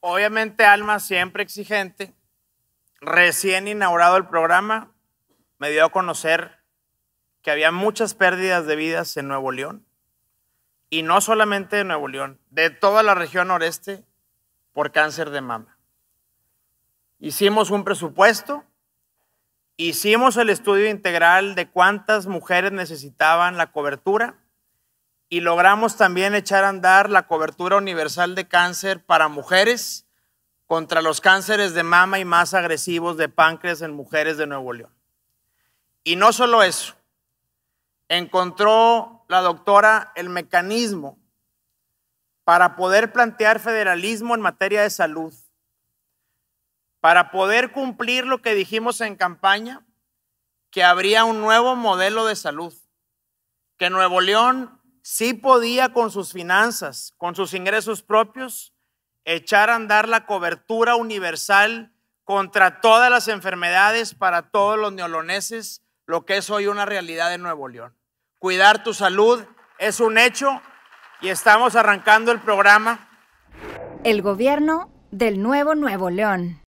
Obviamente Alma siempre exigente. Recién inaugurado el programa, me dio a conocer que había muchas pérdidas de vidas en Nuevo León. Y no solamente de Nuevo León, de toda la región noreste por cáncer de mama. Hicimos un presupuesto, hicimos el estudio integral de cuántas mujeres necesitaban la cobertura y logramos también echar a andar la cobertura universal de cáncer para mujeres contra los cánceres de mama y más agresivos de páncreas en mujeres de Nuevo León. Y no solo eso, encontró la doctora el mecanismo para poder plantear federalismo en materia de salud, para poder cumplir lo que dijimos en campaña, que habría un nuevo modelo de salud, que Nuevo León sí podía con sus finanzas, con sus ingresos propios, echar a andar la cobertura universal contra todas las enfermedades para todos los neoloneses, lo que es hoy una realidad en Nuevo León. Cuidar tu salud es un hecho y estamos arrancando el programa. El gobierno del nuevo Nuevo León.